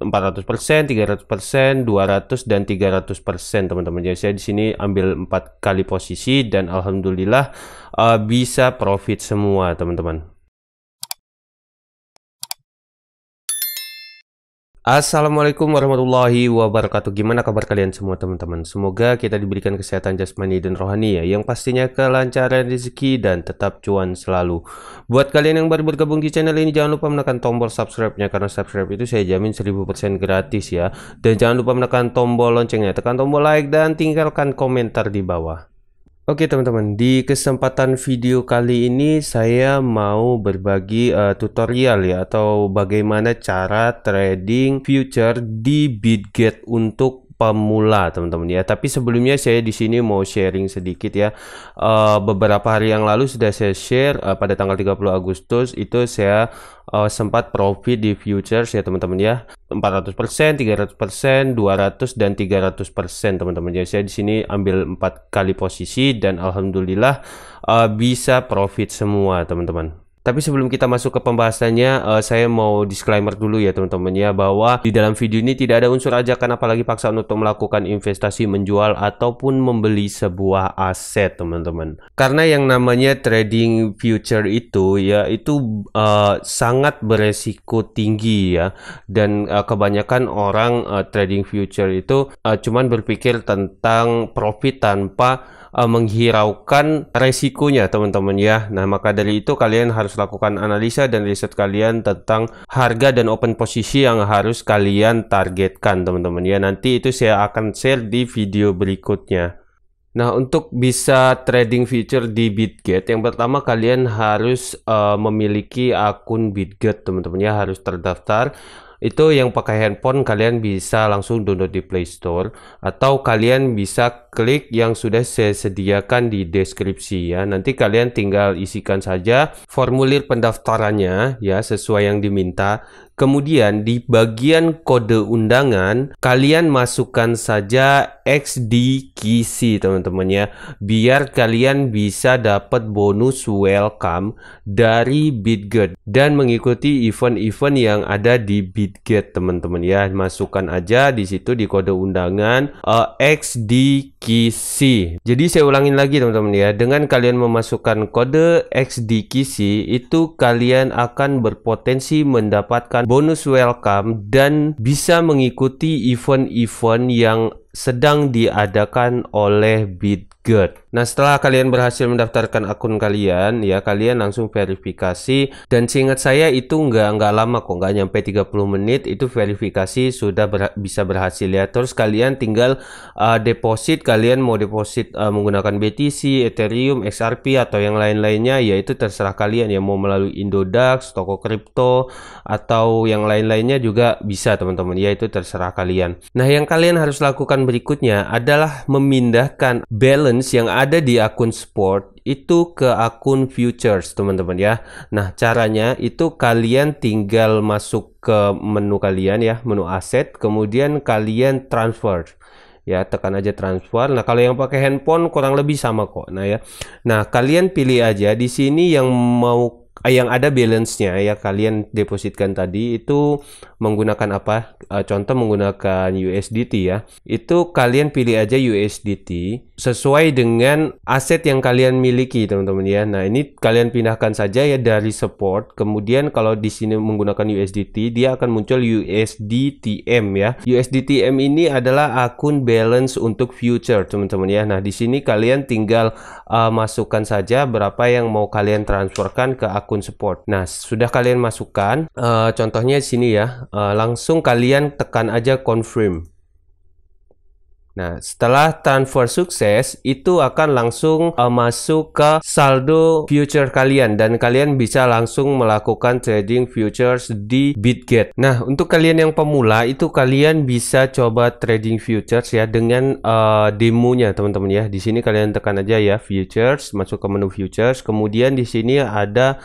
400 persen, 300 persen, 200 dan 300 persen teman-teman. Jadi saya di sini ambil empat kali posisi dan alhamdulillah uh, bisa profit semua teman-teman. Assalamualaikum warahmatullahi wabarakatuh Gimana kabar kalian semua teman-teman Semoga kita diberikan kesehatan jasmani dan rohani ya Yang pastinya kelancaran rezeki dan tetap cuan selalu Buat kalian yang baru bergabung di channel ini Jangan lupa menekan tombol subscribe-nya Karena subscribe itu saya jamin 1000% gratis ya Dan jangan lupa menekan tombol loncengnya Tekan tombol like dan tinggalkan komentar di bawah Oke teman-teman, di kesempatan video kali ini saya mau berbagi uh, tutorial ya atau bagaimana cara trading future di Bitget untuk pemula teman-teman ya. Tapi sebelumnya saya di sini mau sharing sedikit ya. Uh, beberapa hari yang lalu sudah saya share uh, pada tanggal 30 Agustus itu saya uh, sempat profit di futures ya teman-teman ya. 400%, 300%, 200 dan 300% teman-teman ya. Saya di sini ambil empat kali posisi dan alhamdulillah uh, bisa profit semua teman-teman. Tapi sebelum kita masuk ke pembahasannya, uh, saya mau disclaimer dulu ya teman-teman ya bahwa di dalam video ini tidak ada unsur ajakan apalagi paksaan untuk melakukan investasi menjual ataupun membeli sebuah aset teman-teman. Karena yang namanya trading future itu ya itu uh, sangat beresiko tinggi ya dan uh, kebanyakan orang uh, trading future itu uh, cuman berpikir tentang profit tanpa menghiraukan resikonya teman-teman ya. Nah maka dari itu kalian harus harus lakukan analisa dan riset kalian tentang harga dan open posisi yang harus kalian targetkan teman-teman ya nanti itu saya akan share di video berikutnya Nah, untuk bisa trading future di Bitget, yang pertama kalian harus uh, memiliki akun Bitget, teman-teman ya, harus terdaftar itu yang pakai handphone kalian bisa langsung download di Play Store atau kalian bisa klik yang sudah saya sediakan di deskripsi ya. Nanti kalian tinggal isikan saja formulir pendaftarannya ya sesuai yang diminta. Kemudian di bagian kode undangan kalian masukkan saja XDKC teman-teman ya biar kalian bisa dapat bonus welcome dari Bitget dan mengikuti event-event yang ada di Bitget teman-teman ya masukkan aja di situ di kode undangan uh, Jadi saya ulangin lagi teman-teman ya dengan kalian memasukkan kode XDKC itu kalian akan berpotensi mendapatkan bonus welcome dan bisa mengikuti event-event yang sedang diadakan oleh Bit good. Nah, setelah kalian berhasil mendaftarkan akun kalian, ya kalian langsung verifikasi dan seingat saya itu nggak nggak lama kok, nggak nyampe 30 menit itu verifikasi sudah ber, bisa berhasil ya. Terus kalian tinggal uh, deposit, kalian mau deposit uh, menggunakan BTC, Ethereum, XRP atau yang lain-lainnya ya itu terserah kalian ya mau melalui Indodax, toko kripto atau yang lain-lainnya juga bisa teman-teman ya itu terserah kalian. Nah, yang kalian harus lakukan berikutnya adalah memindahkan balance balance yang ada di akun sport itu ke akun futures teman-teman ya nah caranya itu kalian tinggal masuk ke menu kalian ya menu aset kemudian kalian transfer ya tekan aja transfer nah kalau yang pakai handphone kurang lebih sama kok nah ya nah kalian pilih aja di sini yang mau eh, yang ada balance-nya ya kalian depositkan tadi itu menggunakan apa eh, contoh menggunakan USDT ya itu kalian pilih aja USDT sesuai dengan aset yang kalian miliki teman-teman ya. Nah ini kalian pindahkan saja ya dari support. Kemudian kalau di sini menggunakan USDT dia akan muncul USDTM ya. USDTM ini adalah akun balance untuk future teman-teman ya. Nah di sini kalian tinggal uh, masukkan saja berapa yang mau kalian transferkan ke akun support. Nah sudah kalian masukkan. Uh, contohnya di sini ya. Uh, langsung kalian tekan aja confirm. Nah, setelah transfer sukses, itu akan langsung uh, masuk ke saldo future kalian dan kalian bisa langsung melakukan trading futures di Bitget. Nah, untuk kalian yang pemula itu kalian bisa coba trading futures ya dengan uh, demonya, teman-teman ya. Di sini kalian tekan aja ya futures, masuk ke menu futures, kemudian di sini ada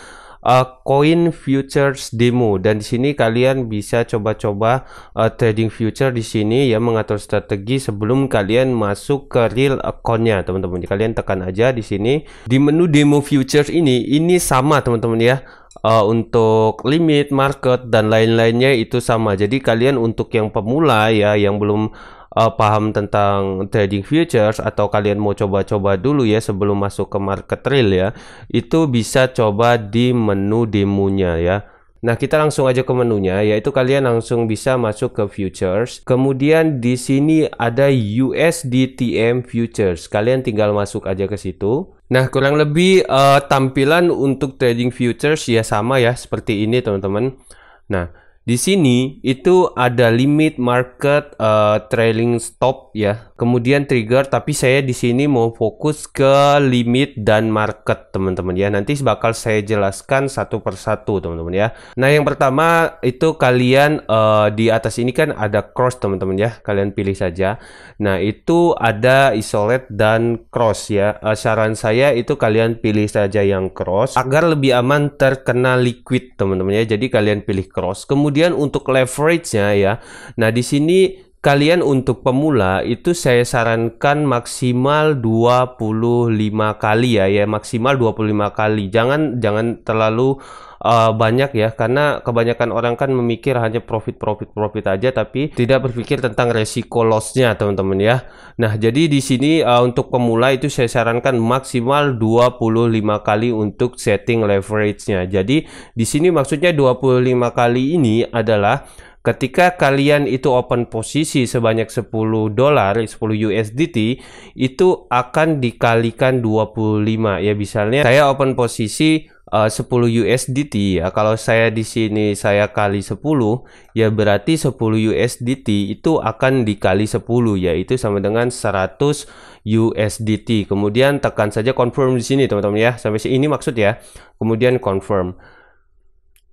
uh, coin futures demo dan di sini kalian bisa coba-coba uh, trading future di sini ya mengatur strategi sebelum kalian masuk ke real accountnya teman-teman kalian tekan aja di sini di menu demo futures ini ini sama teman-teman ya uh, untuk limit market dan lain-lainnya itu sama jadi kalian untuk yang pemula ya yang belum uh, paham tentang trading futures atau kalian mau coba-coba dulu ya sebelum masuk ke market real ya, itu bisa coba di menu demonya ya. Nah, kita langsung aja ke menunya, yaitu kalian langsung bisa masuk ke futures. Kemudian di sini ada USDTM futures. Kalian tinggal masuk aja ke situ. Nah, kurang lebih uh, tampilan untuk trading futures ya sama ya seperti ini, teman-teman. Nah, di sini itu ada limit market uh, trailing stop ya. Kemudian trigger tapi saya di sini mau fokus ke limit dan market teman-teman ya. Nanti bakal saya jelaskan satu persatu teman-teman ya. Nah, yang pertama itu kalian uh, di atas ini kan ada cross teman-teman ya. Kalian pilih saja. Nah, itu ada isolate dan cross ya. Uh, saran saya itu kalian pilih saja yang cross agar lebih aman terkena liquid teman-teman ya. Jadi kalian pilih cross. Kemudian kemudian untuk leverage-nya ya. Nah, di sini kalian untuk pemula itu saya sarankan maksimal 25 kali ya ya maksimal 25 kali. Jangan jangan terlalu uh, banyak ya karena kebanyakan orang kan memikir hanya profit profit profit aja tapi tidak berpikir tentang resiko lossnya teman-teman ya nah jadi di sini uh, untuk pemula itu saya sarankan maksimal 25 kali untuk setting leverage-nya jadi di sini maksudnya 25 kali ini adalah Ketika kalian itu open posisi sebanyak 10 dolar, 10 USDT, itu akan dikalikan 25 ya misalnya saya open posisi uh, 10 USDT ya. Kalau saya di sini saya kali 10, ya berarti 10 USDT itu akan dikali 10 yaitu sama dengan 100 USDT. Kemudian tekan saja confirm di sini teman-teman ya. Sampai sini maksud ya. Kemudian confirm.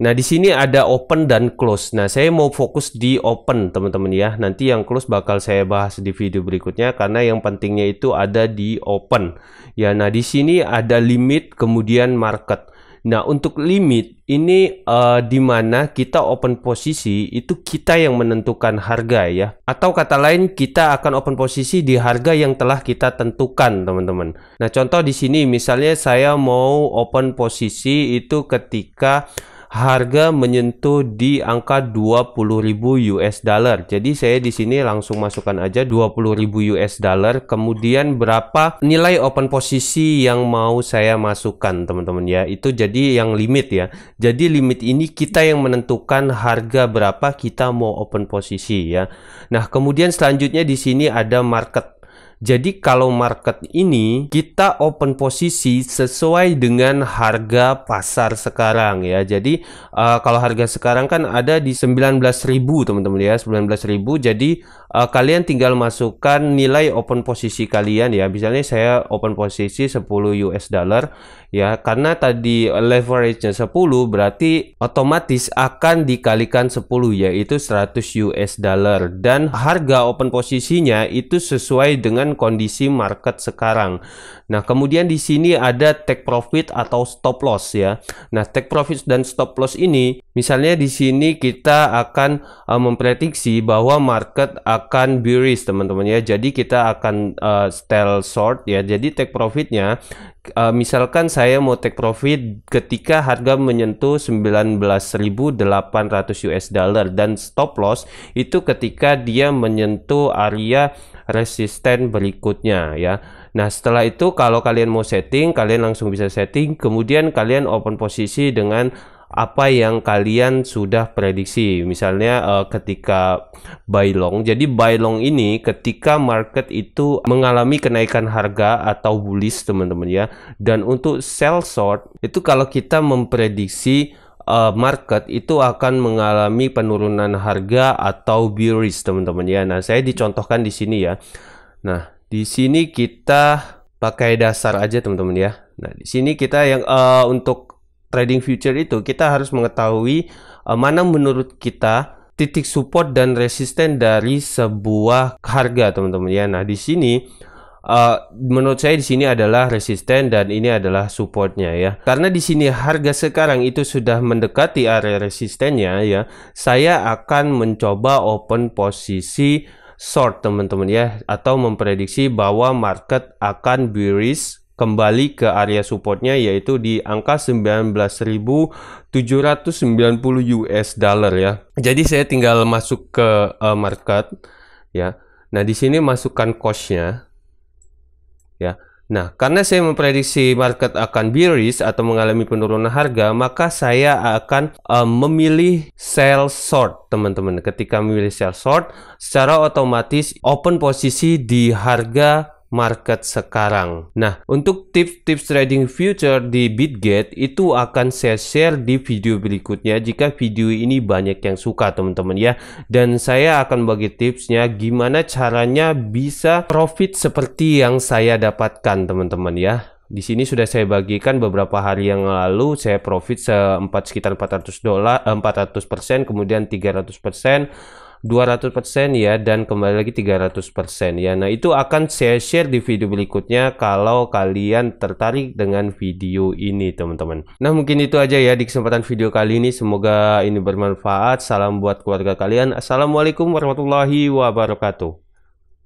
Nah, di sini ada open dan close. Nah, saya mau fokus di open, teman-teman ya. Nanti yang close bakal saya bahas di video berikutnya karena yang pentingnya itu ada di open. Ya, nah di sini ada limit kemudian market. Nah, untuk limit ini uh, di mana kita open posisi itu kita yang menentukan harga ya. Atau kata lain kita akan open posisi di harga yang telah kita tentukan, teman-teman. Nah, contoh di sini misalnya saya mau open posisi itu ketika harga menyentuh di angka 20.000 US dollar. Jadi saya di sini langsung masukkan aja 20.000 US dollar. Kemudian berapa nilai open posisi yang mau saya masukkan, teman-teman ya. Itu jadi yang limit ya. Jadi limit ini kita yang menentukan harga berapa kita mau open posisi ya. Nah, kemudian selanjutnya di sini ada market jadi kalau market ini kita open posisi sesuai dengan harga pasar sekarang ya. Jadi uh, kalau harga sekarang kan ada di 19.000 teman-teman ya, 19.000. Jadi uh, kalian tinggal masukkan nilai open posisi kalian ya. Misalnya saya open posisi 10 US dollar ya karena tadi leverage-nya 10 berarti otomatis akan dikalikan 10 yaitu 100 US dollar dan harga open posisinya itu sesuai dengan kondisi market sekarang. Nah, kemudian di sini ada take profit atau stop loss ya. Nah, take profit dan stop loss ini Misalnya di sini kita akan uh, memprediksi bahwa market akan bearish teman-teman ya. Jadi kita akan uh, eh, sell short ya. Jadi take profitnya uh, misalkan saya mau take profit ketika harga menyentuh 19.800 US dollar dan stop loss itu ketika dia menyentuh area resisten berikutnya ya. Nah, setelah itu kalau kalian mau setting, kalian langsung bisa setting, kemudian kalian open posisi dengan apa yang kalian sudah prediksi. Misalnya uh, ketika buy long. Jadi buy long ini ketika market itu mengalami kenaikan harga atau bullish teman-teman ya. Dan untuk sell short itu kalau kita memprediksi uh, market itu akan mengalami penurunan harga atau bearish teman-teman ya. Nah, saya dicontohkan di sini ya. Nah, di sini kita pakai dasar aja teman-teman ya. Nah, di sini kita yang uh, untuk trading future itu kita harus mengetahui uh, mana menurut kita titik support dan resisten dari sebuah harga teman-teman ya. Nah di sini uh, menurut saya di sini adalah resisten dan ini adalah supportnya ya. Karena di sini harga sekarang itu sudah mendekati area resistennya ya. Saya akan mencoba open posisi short teman-teman ya atau memprediksi bahwa market akan bearish kembali ke area supportnya yaitu di angka 19.790 US dollar ya. Jadi saya tinggal masuk ke uh, market ya. Nah, di sini masukkan costnya ya. Nah, karena saya memprediksi market akan bearish atau mengalami penurunan harga, maka saya akan uh, memilih sell short, teman-teman. Ketika memilih sell short, secara otomatis open posisi di harga market sekarang. Nah, untuk tips-tips trading future di Bitget itu akan saya share di video berikutnya jika video ini banyak yang suka teman-teman ya. Dan saya akan bagi tipsnya gimana caranya bisa profit seperti yang saya dapatkan teman-teman ya. Di sini sudah saya bagikan beberapa hari yang lalu saya profit seempat sekitar 400 dolar 400 eh, persen kemudian 300 persen 200% ya dan kembali lagi 300% ya. Nah, itu akan saya share di video berikutnya kalau kalian tertarik dengan video ini, teman-teman. Nah, mungkin itu aja ya di kesempatan video kali ini. Semoga ini bermanfaat. Salam buat keluarga kalian. Assalamualaikum warahmatullahi wabarakatuh.